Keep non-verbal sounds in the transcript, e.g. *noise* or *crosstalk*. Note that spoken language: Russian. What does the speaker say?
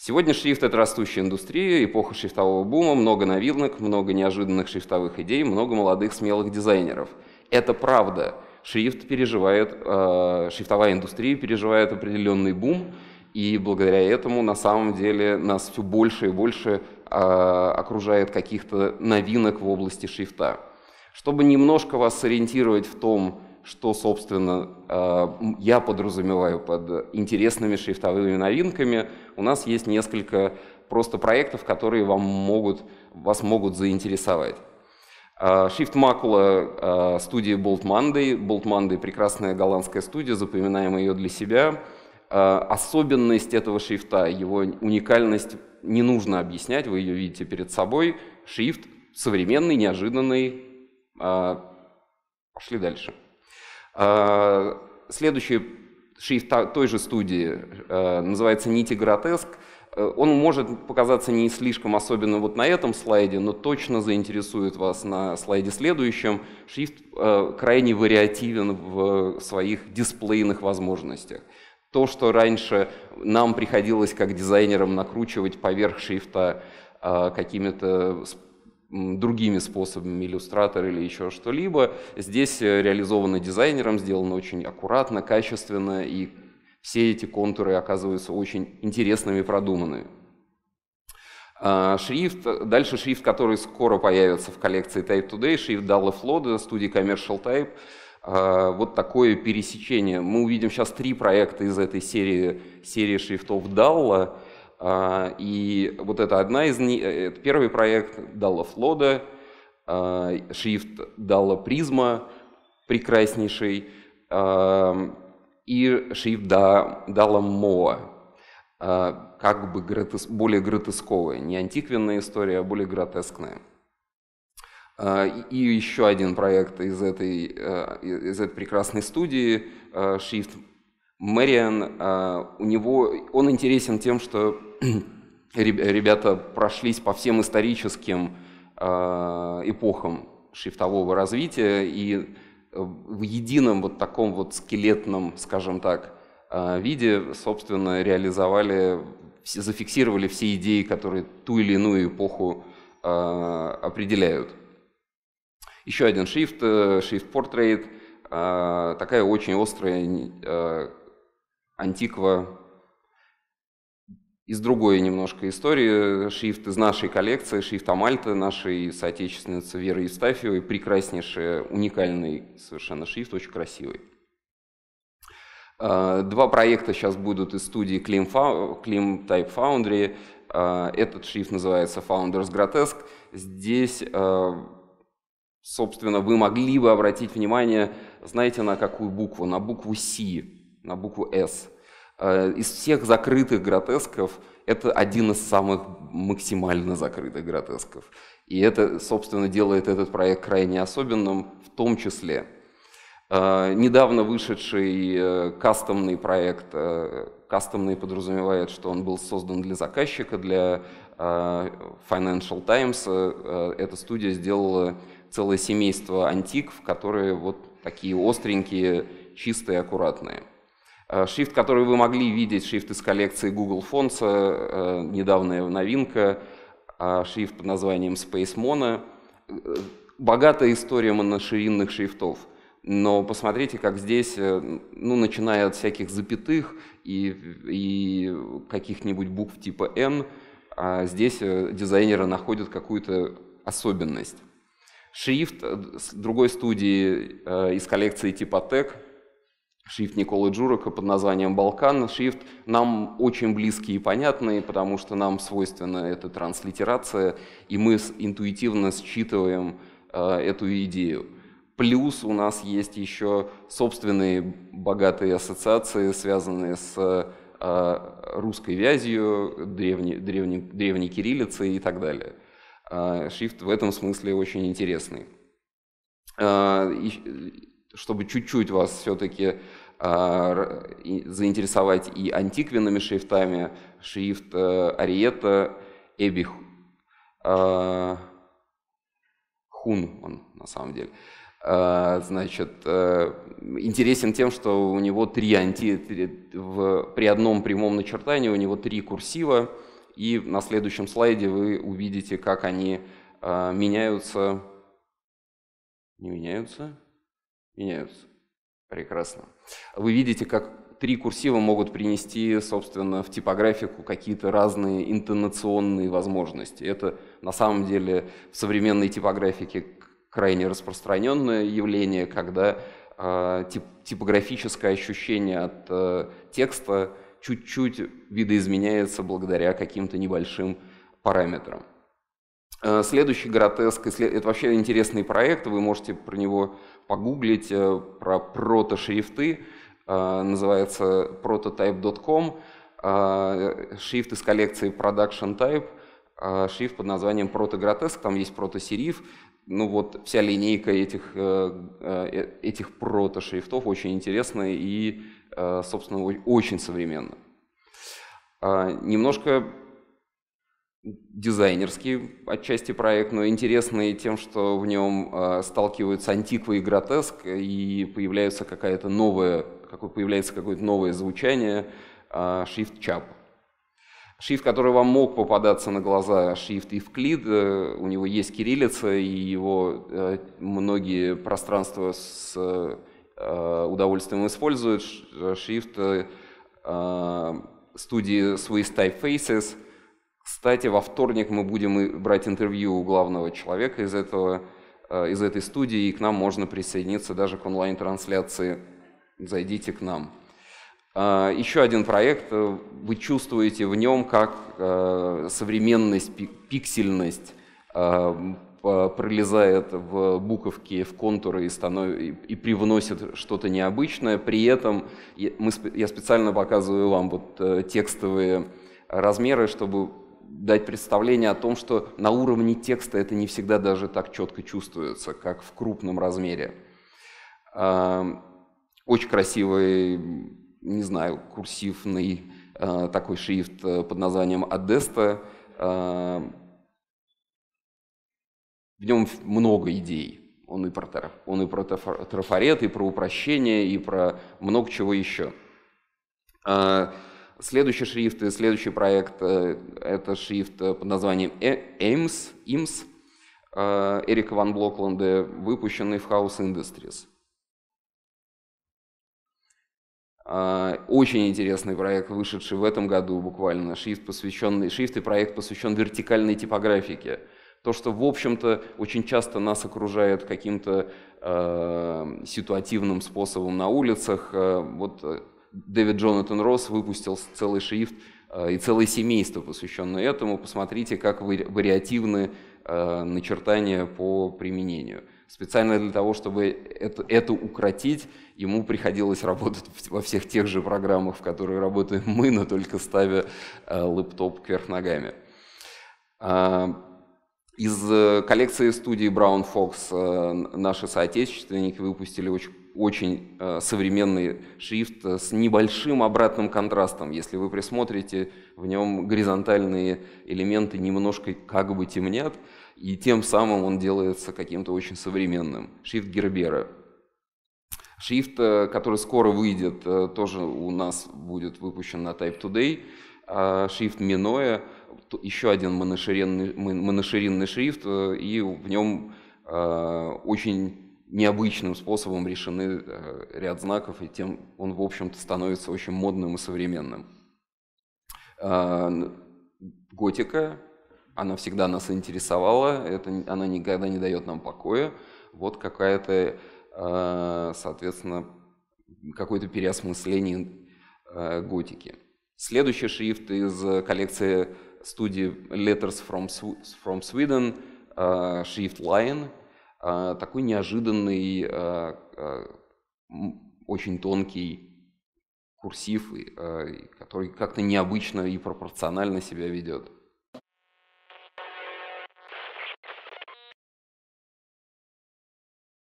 Сегодня шрифт – это растущая индустрия, эпоха шрифтового бума, много новинок, много неожиданных шрифтовых идей, много молодых смелых дизайнеров. Это правда. Шрифт переживает, э, шрифтовая индустрия переживает определенный бум, и благодаря этому на самом деле нас все больше и больше э, окружает каких-то новинок в области шрифта. Чтобы немножко вас сориентировать в том, что, собственно, э, я подразумеваю под интересными шрифтовыми новинками. У нас есть несколько просто проектов, которые вам могут, вас могут заинтересовать. Shift э, Macula э, студия Bolt Monday. Bolt Monday – прекрасная голландская студия, запоминаем ее для себя. Особенность этого шрифта, его уникальность не нужно объяснять, вы ее видите перед собой. Шрифт современный, неожиданный. Пошли дальше. А, следующий шрифт той же студии э, называется «Нити гротеск». Э, он может показаться не слишком особенно вот на этом слайде, но точно заинтересует вас на слайде следующем. Шрифт э, крайне вариативен в своих дисплейных возможностях. То, что раньше нам приходилось как дизайнерам накручивать поверх шрифта какими-то другими способами, иллюстратор или еще что-либо. Здесь э, реализовано дизайнером, сделано очень аккуратно, качественно, и все эти контуры оказываются очень интересными и продуманными. А, шрифт, дальше шрифт, который скоро появится в коллекции Type Today, шрифт Dalла Флода, студии Commercial Type. А, вот такое пересечение. Мы увидим сейчас три проекта из этой серии, серии шрифтов Далла. А, и вот это одна из них, э, первый проект Дала Флода, а, шрифт Далла Призма, прекраснейший, и шрифт Далла Моа, а, как бы гротес, более гротесковая, не антиквенная история, а более гротескная. И еще один проект из этой, из этой прекрасной студии, шрифт Мэриан, а, у него, он интересен тем, что *clears throat* ребята прошлись по всем историческим а, эпохам шрифтового развития, и э, в едином вот таком вот скелетном, скажем так, а, виде, собственно, реализовали, зафиксировали все идеи, которые ту или иную эпоху определяют. Еще один шрифт, э, шрифт портрет, такая очень острая антиква из другой немножко истории, шрифт из нашей коллекции, шрифт Амальта, нашей соотечественницы Веры Евстафьевой, прекраснейший, уникальный совершенно шрифт, очень красивый. А, два проекта сейчас будут из студии Clim, Clim Type Foundry. А, этот шрифт называется Founders Grotesque. Здесь, а, собственно, вы могли бы обратить внимание, знаете, на какую букву? На букву C на букву «С». Э, из всех закрытых гротесков это один из самых максимально закрытых гротесков. И это, собственно, делает этот проект крайне особенным, в том числе. Э, недавно вышедший э, кастомный проект, кастомный подразумевает, что он был создан для заказчика, для Financial Times. Эта студия сделала целое семейство антик, в которые вот такие остренькие, чистые, аккуратные. Э, шрифт, который вы могли видеть, шрифт из коллекции Google Fonts, э, недавняя новинка, э, шрифт под названием Space Mono. Э, богатая история моноширинных шрифтов. Но посмотрите, как здесь, ну, начиная от всяких запятых и, и каких-нибудь букв типа N, а здесь дизайнеры находят какую-то особенность. Шрифт другой студии из коллекции Типотек – шрифт Николы Джурака под названием «Балкан». Шрифт нам очень близкий и понятный, потому что нам свойственна эта транслитерация, и мы интуитивно считываем э, эту идею. Плюс у нас есть еще собственные богатые ассоциации, связанные с э, русской вязью, древней, древней, древней кириллицей и так далее. Э, шрифт в этом смысле очень интересный. Э, чтобы чуть-чуть вас все-таки а, заинтересовать и антиквенными шрифтами, шрифт э, Ариета Эбих а, Хун он на самом деле. А, значит, э, интересен тем, что у него три анти, в, при одном прямом начертании у него три курсива, и на следующем слайде вы увидите, как они меняются, не меняются, меняются. Прекрасно. Вы видите, как три курсива могут принести, собственно, в типографику какие-то разные интонационные возможности. Это на самом деле в современной типографике крайне распространенное явление, когда э, тип, типографическое ощущение от э, текста чуть-чуть видоизменяется благодаря каким-то небольшим параметрам. Э, следующий гротеск, это вообще интересный проект, вы можете про него погуглить, э, про прото шрифты, э, называется prototype.com, шрифт из коллекции Production Type, шрифт под названием протогротеск, там есть протосериф, ну вот вся линейка этих, этих прото шрифтов очень интересная и, собственно, очень современная. Немножко дизайнерский отчасти проект, но интересный тем, что в нем а, сталкиваются антиква и гротеск, и появляется какая-то новая, какое, появляется какое-то новое звучание, э, шрифт Чап. Шрифт, который вам мог попадаться на глаза, шрифт Евклид, э, у него есть кириллица, и его э, многие пространства с э, удовольствием используют, шрифт студии Swiss Typefaces – кстати, во вторник мы будем брать интервью у главного человека из, этого, э, из этой студии, и к нам можно присоединиться даже к онлайн-трансляции. Зайдите к нам. А, еще один проект, вы чувствуете в нем как э, современность, пиксельность э, пролезает в буковки, в контуры и, станов... и привносит что-то необычное. При этом я специально показываю вам вот текстовые размеры, чтобы дать представление о том, что на уровне текста это не всегда даже так четко чувствуется, как в крупном размере. Эм, очень красивый, не знаю, курсивный э, такой шрифт э, под названием Адеста. Эм, в нем много идей. Он и про, он и про трафарет, и про упрощение, и про много чего еще. Э, Следующий шрифт и следующий проект э, – это шрифт э, под названием EMS, IMS Эрика Ван Блокленда, выпущенный в House Industries. Э, очень интересный проект, вышедший в этом году буквально, шрифт, посвященный, шрифт и проект посвящен вертикальной типографике. То, что, в общем-то, очень часто нас окружает каким-то э, ситуативным способом на улицах, э, вот Дэвид Джонатан Росс выпустил целый шрифт э, и целое семейство, посвященное этому. Посмотрите, как вариативны э, начертания по применению. Специально для того, чтобы это, это укротить, ему приходилось работать во всех тех же программах, в которые работаем мы, но только ставя э, лэптоп кверх ногами. А, из коллекции студии Brown Fox наши соотечественники выпустили очень очень э, современный шрифт э, с небольшим обратным контрастом. Если вы присмотрите, в нем горизонтальные элементы немножко как бы темнят, и тем самым он делается каким-то очень современным. Шрифт Гербера. Шрифт, э, который скоро выйдет, тоже у нас будет выпущен на Type Today. А, шрифт Миноя, еще один моноширинный, моноширинный шрифт, и в нем очень необычным способом решены э, ряд знаков, и тем он, в общем-то, становится очень модным и современным. А, готика, она всегда нас интересовала, это, она никогда не дает нам покоя. Вот какая-то, а, соответственно, какое-то переосмысление а, готики. Следующий шрифт из коллекции студии Letters from, from Sweden, шрифт Lion – а, такой неожиданный, а, а, очень тонкий курсив, который как-то необычно и пропорционально себя ведет.